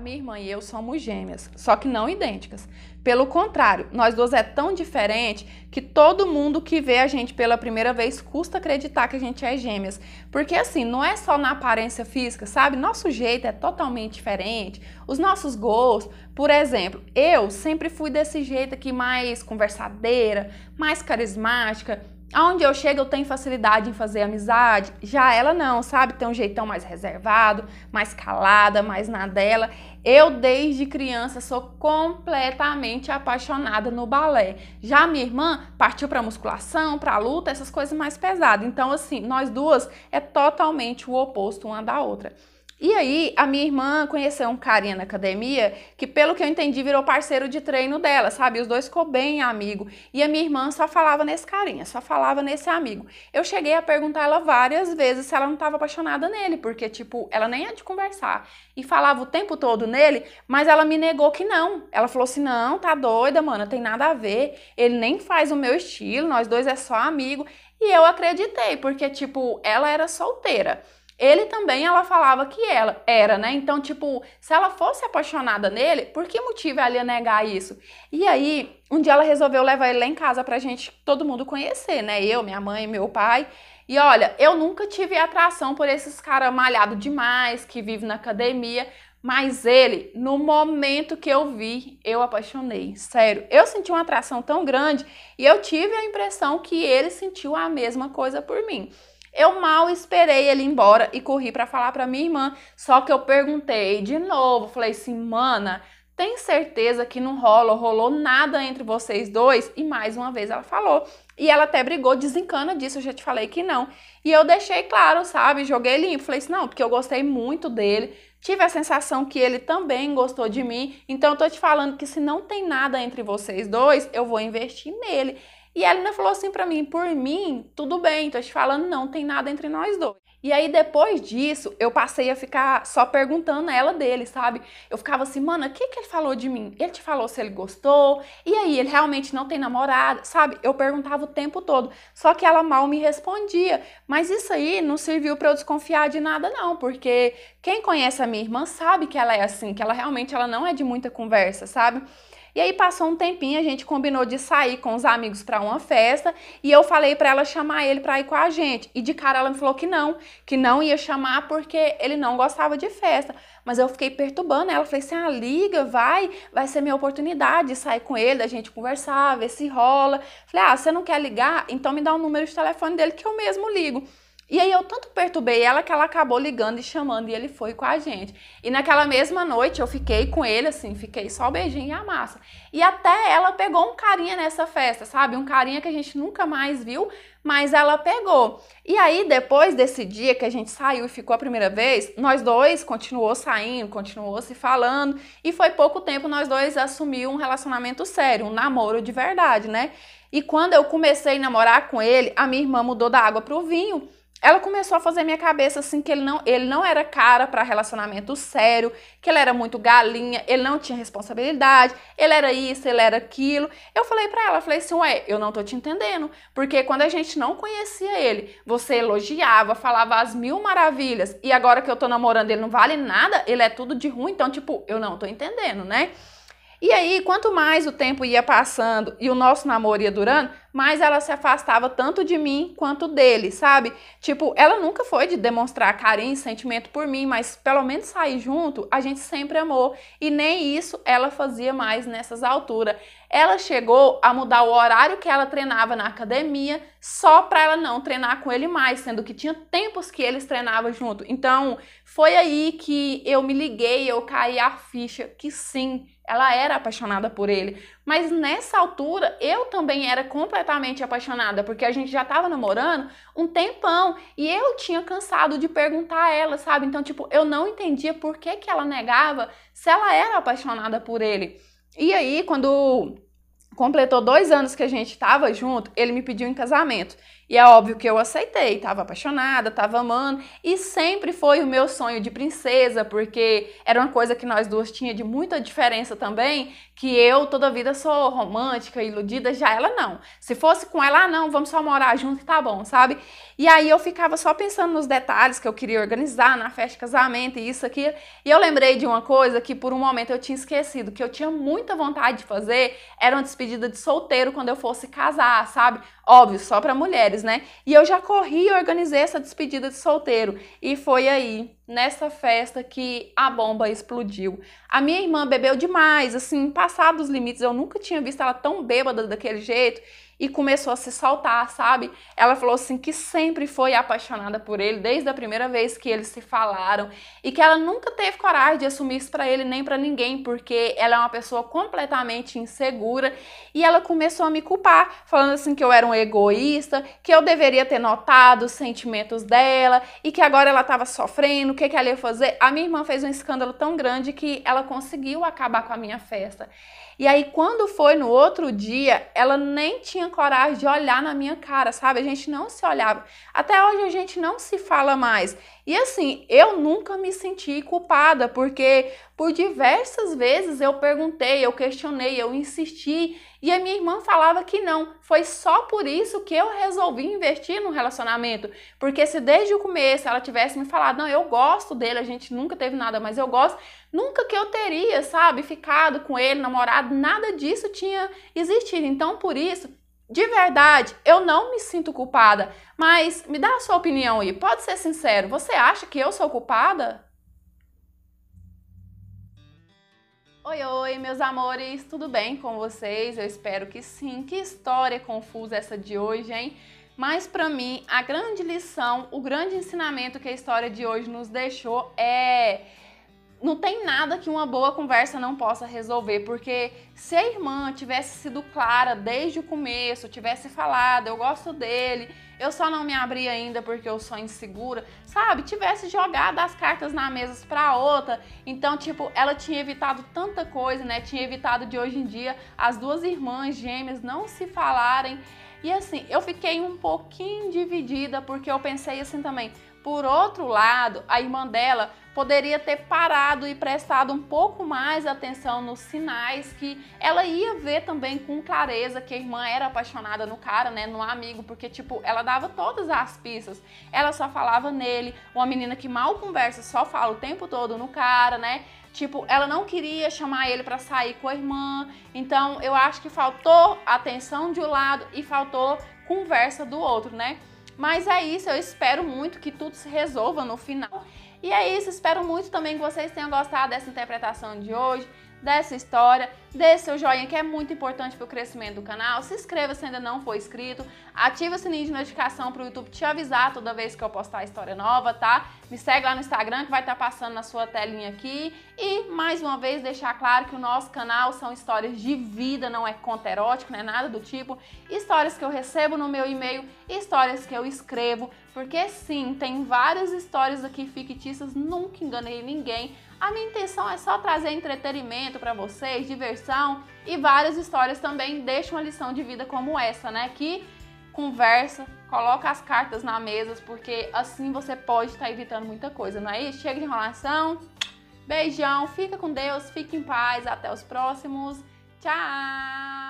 A minha irmã e eu somos gêmeas, só que não idênticas. Pelo contrário, nós duas é tão diferente que todo mundo que vê a gente pela primeira vez custa acreditar que a gente é gêmeas. Porque assim, não é só na aparência física, sabe? Nosso jeito é totalmente diferente, os nossos gostos. Por exemplo, eu sempre fui desse jeito aqui mais conversadeira, mais carismática, Aonde eu chego, eu tenho facilidade em fazer amizade. Já ela não, sabe? Tem um jeitão mais reservado, mais calada, mais na dela. Eu, desde criança, sou completamente apaixonada no balé. Já minha irmã partiu para musculação, para luta, essas coisas mais pesadas. Então, assim, nós duas é totalmente o oposto uma da outra. E aí, a minha irmã conheceu um carinha na academia que, pelo que eu entendi, virou parceiro de treino dela, sabe? Os dois ficou bem amigo. E a minha irmã só falava nesse carinha, só falava nesse amigo. Eu cheguei a perguntar ela várias vezes se ela não estava apaixonada nele, porque, tipo, ela nem é de conversar. E falava o tempo todo nele, mas ela me negou que não. Ela falou assim: não, tá doida, mano, tem nada a ver. Ele nem faz o meu estilo, nós dois é só amigo. E eu acreditei, porque, tipo, ela era solteira ele também ela falava que ela era, né? Então, tipo, se ela fosse apaixonada nele, por que motivo ela ia negar isso? E aí, um dia ela resolveu levar ele lá em casa pra gente todo mundo conhecer, né? Eu, minha mãe, meu pai. E olha, eu nunca tive atração por esses caras malhado demais, que vive na academia, mas ele, no momento que eu vi, eu apaixonei. Sério, eu senti uma atração tão grande e eu tive a impressão que ele sentiu a mesma coisa por mim. Eu mal esperei ele ir embora e corri para falar para minha irmã, só que eu perguntei de novo, falei assim, mana, tem certeza que não rola, rolou nada entre vocês dois? E mais uma vez ela falou. E ela até brigou, desencana disso, eu já te falei que não. E eu deixei claro, sabe? Joguei limpo. Falei assim, não, porque eu gostei muito dele. Tive a sensação que ele também gostou de mim. Então eu tô te falando que se não tem nada entre vocês dois, eu vou investir nele. E ela ainda falou assim para mim: por mim, tudo bem, tô te falando, não tem nada entre nós dois. E aí depois disso, eu passei a ficar só perguntando a ela dele, sabe? Eu ficava assim, mano, o que, que ele falou de mim? Ele te falou se ele gostou? E aí, ele realmente não tem namorada, sabe? Eu perguntava o tempo todo, só que ela mal me respondia. Mas isso aí não serviu para eu desconfiar de nada não, porque quem conhece a minha irmã sabe que ela é assim, que ela realmente ela não é de muita conversa, sabe? E aí passou um tempinho, a gente combinou de sair com os amigos para uma festa e eu falei para ela chamar ele para ir com a gente. E de cara ela me falou que não, que não ia chamar porque ele não gostava de festa. Mas eu fiquei perturbando ela, falei assim: "Ah, liga, vai, vai ser minha oportunidade de sair com ele, da gente conversar, ver se rola". Falei: "Ah, você não quer ligar? Então me dá o um número de telefone dele que eu mesmo ligo". E aí eu tanto perturbei ela que ela acabou ligando e chamando e ele foi com a gente. E naquela mesma noite eu fiquei com ele assim, fiquei só o beijinho e a massa. E até ela pegou um carinha nessa festa, sabe? Um carinha que a gente nunca mais viu, mas ela pegou. E aí depois desse dia que a gente saiu e ficou a primeira vez, nós dois continuou saindo, continuou se falando e foi pouco tempo nós dois assumiu um relacionamento sério, um namoro de verdade, né? E quando eu comecei a namorar com ele, a minha irmã mudou da água pro vinho ela começou a fazer minha cabeça assim que ele não, ele não era cara para relacionamento sério, que ele era muito galinha, ele não tinha responsabilidade, ele era isso, ele era aquilo. Eu falei para ela, falei assim, ué, eu não tô te entendendo, porque quando a gente não conhecia ele, você elogiava, falava as mil maravilhas, e agora que eu tô namorando, ele não vale nada, ele é tudo de ruim, então tipo, eu não tô entendendo, né? E aí, quanto mais o tempo ia passando e o nosso namoro ia durando, mas ela se afastava tanto de mim quanto dele, sabe? Tipo, ela nunca foi de demonstrar carinho, e sentimento por mim, mas pelo menos sair junto, a gente sempre amou. E nem isso ela fazia mais nessas alturas. Ela chegou a mudar o horário que ela treinava na academia só para ela não treinar com ele mais, sendo que tinha tempos que eles treinavam junto. Então, foi aí que eu me liguei, eu caí a ficha que sim, ela era apaixonada por ele. Mas nessa altura eu também era completamente apaixonada, porque a gente já tava namorando um tempão e eu tinha cansado de perguntar a ela, sabe? Então, tipo, eu não entendia por que, que ela negava se ela era apaixonada por ele. E aí, quando completou dois anos que a gente tava junto, ele me pediu em casamento. E é óbvio que eu aceitei, tava apaixonada, tava amando, e sempre foi o meu sonho de princesa, porque era uma coisa que nós duas tinha de muita diferença também, que eu toda a vida sou romântica, iludida, já ela não. Se fosse com ela, ah, não, vamos só morar junto e tá bom, sabe? E aí eu ficava só pensando nos detalhes que eu queria organizar na festa de casamento e isso aqui. E eu lembrei de uma coisa que por um momento eu tinha esquecido, que eu tinha muita vontade de fazer, era uma despedida de solteiro quando eu fosse casar, sabe? Óbvio, só para mulheres né? E eu já corri e organizei essa despedida de solteiro. E foi aí, nessa festa, que a bomba explodiu. A minha irmã bebeu demais, assim, passados os limites. Eu nunca tinha visto ela tão bêbada daquele jeito e começou a se soltar, sabe? Ela falou assim que sempre foi apaixonada por ele desde a primeira vez que eles se falaram e que ela nunca teve coragem de assumir isso para ele nem para ninguém, porque ela é uma pessoa completamente insegura e ela começou a me culpar, falando assim que eu era um egoísta, que eu deveria ter notado os sentimentos dela e que agora ela estava sofrendo, o que que ela ia fazer? A minha irmã fez um escândalo tão grande que ela conseguiu acabar com a minha festa. E aí, quando foi no outro dia, ela nem tinha coragem de olhar na minha cara, sabe? A gente não se olhava. Até hoje a gente não se fala mais. E assim, eu nunca me senti culpada, porque por diversas vezes eu perguntei, eu questionei, eu insisti e a minha irmã falava que não. Foi só por isso que eu resolvi investir no relacionamento. Porque se desde o começo ela tivesse me falado, não, eu gosto dele, a gente nunca teve nada, mas eu gosto, nunca que eu teria, sabe, ficado com ele, namorado, nada disso tinha existido. Então, por isso, de verdade, eu não me sinto culpada. Mas me dá a sua opinião aí. Pode ser sincero, você acha que eu sou culpada? Oi, oi, meus amores, tudo bem com vocês? Eu espero que sim. Que história confusa essa de hoje, hein? Mas para mim, a grande lição, o grande ensinamento que a história de hoje nos deixou é não tem nada que uma boa conversa não possa resolver, porque se a irmã tivesse sido clara desde o começo, tivesse falado, eu gosto dele, eu só não me abri ainda porque eu sou insegura. Sabe? Tivesse jogado as cartas na mesa pra outra. Então, tipo, ela tinha evitado tanta coisa, né? Tinha evitado de hoje em dia as duas irmãs gêmeas não se falarem. E assim, eu fiquei um pouquinho dividida porque eu pensei assim também por outro lado, a irmã dela poderia ter parado e prestado um pouco mais atenção nos sinais que ela ia ver também com clareza que a irmã era apaixonada no cara, né, no amigo, porque tipo, ela dava todas as pistas. Ela só falava nele, uma menina que mal conversa, só fala o tempo todo no cara, né? Tipo, ela não queria chamar ele para sair com a irmã. Então, eu acho que faltou atenção de um lado e faltou conversa do outro, né? Mas é isso, eu espero muito que tudo se resolva no final. E é isso, espero muito também que vocês tenham gostado dessa interpretação de hoje dessa história, dê seu joinha que é muito importante para o crescimento do canal, se inscreva se ainda não for inscrito, ativa o sininho de notificação para o YouTube te avisar toda vez que eu postar história nova, tá? Me segue lá no Instagram que vai estar tá passando na sua telinha aqui e mais uma vez deixar claro que o nosso canal são histórias de vida, não é conto erótico, não é nada do tipo, histórias que eu recebo no meu e-mail, histórias que eu escrevo porque sim, tem várias histórias aqui fictícias, nunca enganei ninguém. A minha intenção é só trazer entretenimento para vocês, diversão e várias histórias também deixam uma lição de vida como essa, né? Que conversa, coloca as cartas na mesa, porque assim você pode estar tá evitando muita coisa, não é isso? Chega de enrolação. Beijão, fica com Deus, fique em paz, até os próximos. Tchau!